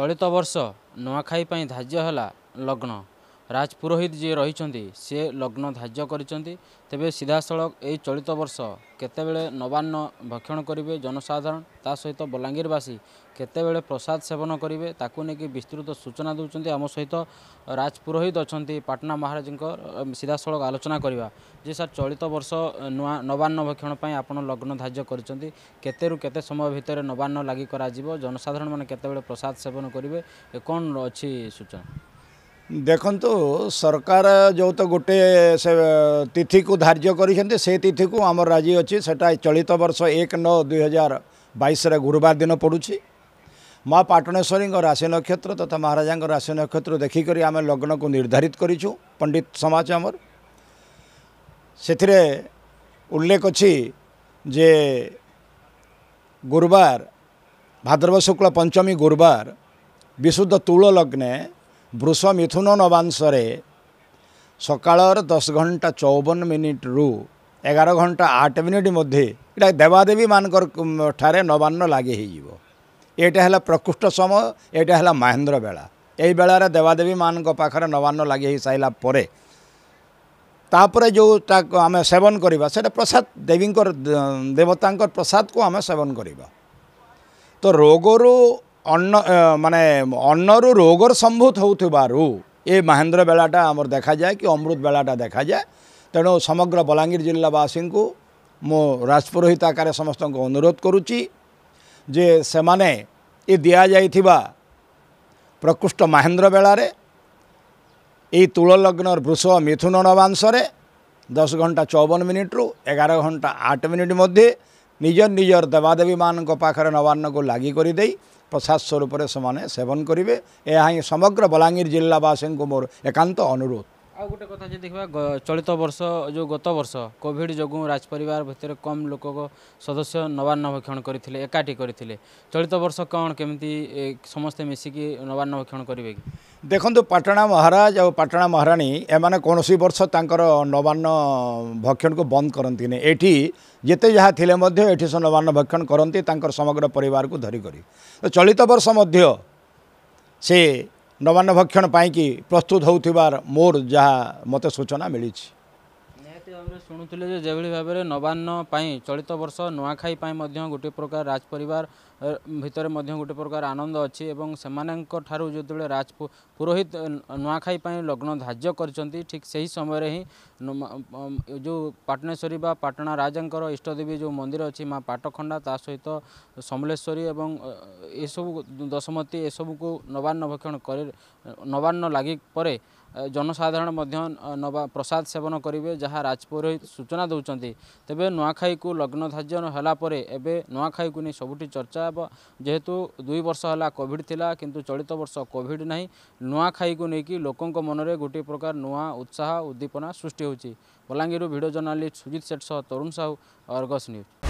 ଚଳିତ ବର୍ଷ ନୂଆଖାଇ ପାଇଁ ଧାର୍ଯ୍ୟ ହେଲା ଲଗ୍ନ ରାଜପୁରୋହିତ ଯିଏ ରହିଛନ୍ତି ସିଏ ଲଗ୍ନ ଧାର୍ଯ୍ୟ କରିଛନ୍ତି ତେବେ ସିଧାସଳଖ ଏହି ଚଳିତ ବର୍ଷ କେତେବେଳେ ନବାନ୍ନ ଭକ୍ଷଣ କରିବେ ଜନସାଧାରଣ ତା ସହିତ ବଲାଙ୍ଗୀରବାସୀ କେତେବେଳେ ପ୍ରସାଦ ସେବନ କରିବେ ତାକୁ ନେଇକି ବିସ୍ତୃତ ସୂଚନା ଦେଉଛନ୍ତି ଆମ ସହିତ ରାଜପୁରୋହିତ ଅଛନ୍ତି ପାଟନା ମହାରାଜଙ୍କ ସିଧାସଳଖ ଆଲୋଚନା କରିବା ଯେ ସାର୍ ଚଳିତ ବର୍ଷ ନୂଆ ନବାନ୍ନ ଭକ୍ଷଣ ପାଇଁ ଆପଣ ଲଗ୍ନ ଧାର୍ଯ୍ୟ କରିଛନ୍ତି କେତେରୁ କେତେ ସମୟ ଭିତରେ ନବାନ୍ନ ଲାଗି କରାଯିବ ଜନସାଧାରଣମାନେ କେତେବେଳେ ପ୍ରସାଦ ସେବନ କରିବେ କ'ଣ ଅଛି ସୂଚନା ଦେଖନ୍ତୁ ସରକାର ଯେଉଁ ତ ଗୋଟେ ସେ ତିଥିକୁ ଧାର୍ଯ୍ୟ କରିଛନ୍ତି ସେ ତିଥିକୁ ଆମର ରାଜି ଅଛି ସେଇଟା ଚଳିତ ବର୍ଷ ଏକ ନଅ ଦୁଇ ହଜାର ବାଇଶରେ ଗୁରୁବାର ଦିନ ପଡ଼ୁଛି ମା' ପାଟଣେଶ୍ୱରୀଙ୍କ ରାଶି ନକ୍ଷତ୍ର ତଥା ମହାରାଜାଙ୍କ ରାଶି ନକ୍ଷତ୍ର ଦେଖିକରି ଆମେ ଲଗ୍ନକୁ ନିର୍ଦ୍ଧାରିତ କରିଛୁ ପଣ୍ଡିତ ସମାଜ ଆମର ସେଥିରେ ଉଲ୍ଲେଖ ଅଛି ଯେ ଗୁରୁବାର ଭାଦ୍ରବ ଶୁକ୍ଳ ପଞ୍ଚମୀ ଗୁରୁବାର ବିଶୁଦ୍ଧ ତୁଳ ଲଗ୍ନେ ବୃଷମିଥୁନ ନବାଂଶରେ ସକାଳର ଦଶ ଘଣ୍ଟା ଚଉବନ ମିନିଟ୍ରୁ ଏଗାର ଘଣ୍ଟା ଆଠ ମିନିଟ୍ ମଧ୍ୟେ ଏଇଟା ଦେବାଦେବୀମାନଙ୍କର ଠାରେ ନବାନ୍ନ ଲାଗି ହେଇଯିବ ଏଇଟା ହେଲା ପ୍ରକୃଷ୍ଟ ସମୟ ଏଇଟା ହେଲା ମହେନ୍ଦ୍ର ବେଳା ଏହି ବେଳାରେ ଦେବାଦେବୀମାନଙ୍କ ପାଖରେ ନବାନ୍ନ ଲାଗି ହେଇସାରିଲା ପରେ ତାପରେ ଯେଉଁ ତାକୁ ଆମେ ସେବନ କରିବା ସେଇଟା ପ୍ରସାଦ ଦେବୀଙ୍କର ଦେବତାଙ୍କର ପ୍ରସାଦକୁ ଆମେ ସେବନ କରିବା ତ ରୋଗରୁ ଅନ୍ନ ମାନେ ଅନ୍ନରୁ ରୋଗର ସମ୍ଭୂତ ହେଉଥିବାରୁ ଏ ମହେନ୍ଦ୍ର ବେଳାଟା ଆମର ଦେଖାଯାଏ କି ଅମୃତ ବେଳାଟା ଦେଖାଯାଏ ତେଣୁ ସମଗ୍ର ବଲାଙ୍ଗୀର ଜିଲ୍ଲାବାସୀଙ୍କୁ ମୁଁ ରାଜପୁରୋହିତ ଆକାରରେ ସମସ୍ତଙ୍କୁ ଅନୁରୋଧ କରୁଛି ଯେ ସେମାନେ ଏ ଦିଆଯାଇଥିବା ପ୍ରକୃଷ୍ଟ ମହେନ୍ଦ୍ର ବେଳାରେ ଏଇ ତୁଳଲଗ୍ନର ବୃଷ ମିଥୁନ ନବାଂଶରେ ଦଶ ଘଣ୍ଟା ଚଉବନ ମିନିଟ୍ରୁ ଏଗାର ଘଣ୍ଟା ଆଠ ମିନିଟ୍ ମଧ୍ୟ ନିଜର ନିଜର ଦେବାଦେବୀମାନଙ୍କ ପାଖରେ ନବାନ୍ନକୁ ଲାଗି କରିଦେଇ ପ୍ରସାଦ ସ୍ୱରୂପରେ ସେମାନେ ସେବନ କରିବେ ଏହା ହିଁ ସମଗ୍ର ବଲାଙ୍ଗୀର ଜିଲ୍ଲାବାସୀଙ୍କୁ ମୋର ଏକାନ୍ତ ଅନୁରୋଧ आउँ कथा जे देखबा चलित वर्ष जो गत वर्ष कोभिड जो राजपरिवार भितर कम लोक सदस्य नवान्न भक्षण एकाटी करथिले चलित वर्ष कन् के समस्ते कि नवान्न भक्षण देखन तो पाटणा महाराज आ पाटणा माने कोनोसी वर्ष तांकर नवान्न भक्षणको बन्द थिले जे एठी स नवान्न भक्षण करी तो चलित बर्ष मध्य ନବାନ୍ନ ଭକ୍ଷଣ ପାଇଁକି ପ୍ରସ୍ତୁତ ହେଉଥିବାର ମୋର ଯାହା ମୋତେ ସୂଚନା ମିଳିଛି ଭାବରେ ଶୁଣୁଥିଲେ ଯେ ଯେଭଳି ଭାବରେ ନବାନ୍ନ ପାଇଁ ଚଳିତ ବର୍ଷ ନୂଆଖାଇ ପାଇଁ ମଧ୍ୟ ଗୋଟିଏ ପ୍ରକାର ରାଜ ପରିବାର ଭିତରେ ମଧ୍ୟ ଗୋଟିଏ ପ୍ରକାର ଆନନ୍ଦ ଅଛି ଏବଂ ସେମାନଙ୍କ ଠାରୁ ଯେତେବେଳେ ରାଜ ପୁରୋହିତ ନୂଆଖାଇ ପାଇଁ ଲଗ୍ନ ଧାର୍ଯ୍ୟ କରିଛନ୍ତି ଠିକ୍ ସେହି ସମୟରେ ହିଁ ଯେଉଁ ପାଟଣେଶ୍ୱରୀ ବା ପାଟଣା ରାଜାଙ୍କର ଇଷ୍ଟଦେବୀ ଯେଉଁ ମନ୍ଦିର ଅଛି ମା ପାଟଖଣ୍ଡା ତା ସହିତ ସମଲେଶ୍ୱରୀ ଏବଂ ଏସବୁ ଦଶମତୀ ଏସବୁକୁ ନବାନ୍ନ ଭକ୍ଷଣ କରି ନବାନ୍ନ ଲାଗି ପରେ ଜନସାଧାରଣ ମଧ୍ୟ ନବା ପ୍ରସାଦ ସେବନ କରିବେ ଯାହା ରାଜପୁରୋହିତ ସୂଚନା ଦେଉଛନ୍ତି ତେବେ ନୂଆଖାଇକୁ ଲଗ୍ନ ଧାର୍ଯ୍ୟ ହେଲା ପରେ ଏବେ ନୂଆଖାଇକୁ ନେଇ ସବୁଠି ଚର୍ଚ୍ଚା ହେବ ଯେହେତୁ ଦୁଇ ବର୍ଷ ହେଲା କୋଭିଡ଼ ଥିଲା କିନ୍ତୁ ଚଳିତ ବର୍ଷ କୋଭିଡ଼ ନାହିଁ ନୂଆଖାଇକୁ ନେଇକି ଲୋକଙ୍କ ମନରେ ଗୋଟିଏ ପ୍ରକାର ନୂଆ ଉତ୍ସାହ ଉଦ୍ଦୀପନା ସୃଷ୍ଟି ହେଉଛି ବଲାଙ୍ଗୀରରୁ ଭିଡ଼ିଓ ଜର୍ଣ୍ଣାଲିଷ୍ଟ ସୁଜିତ ସେଠ ସହ ତରୁଣ ସାହୁ ଅର୍ଗସ୍ ନ୍ୟୁଜ୍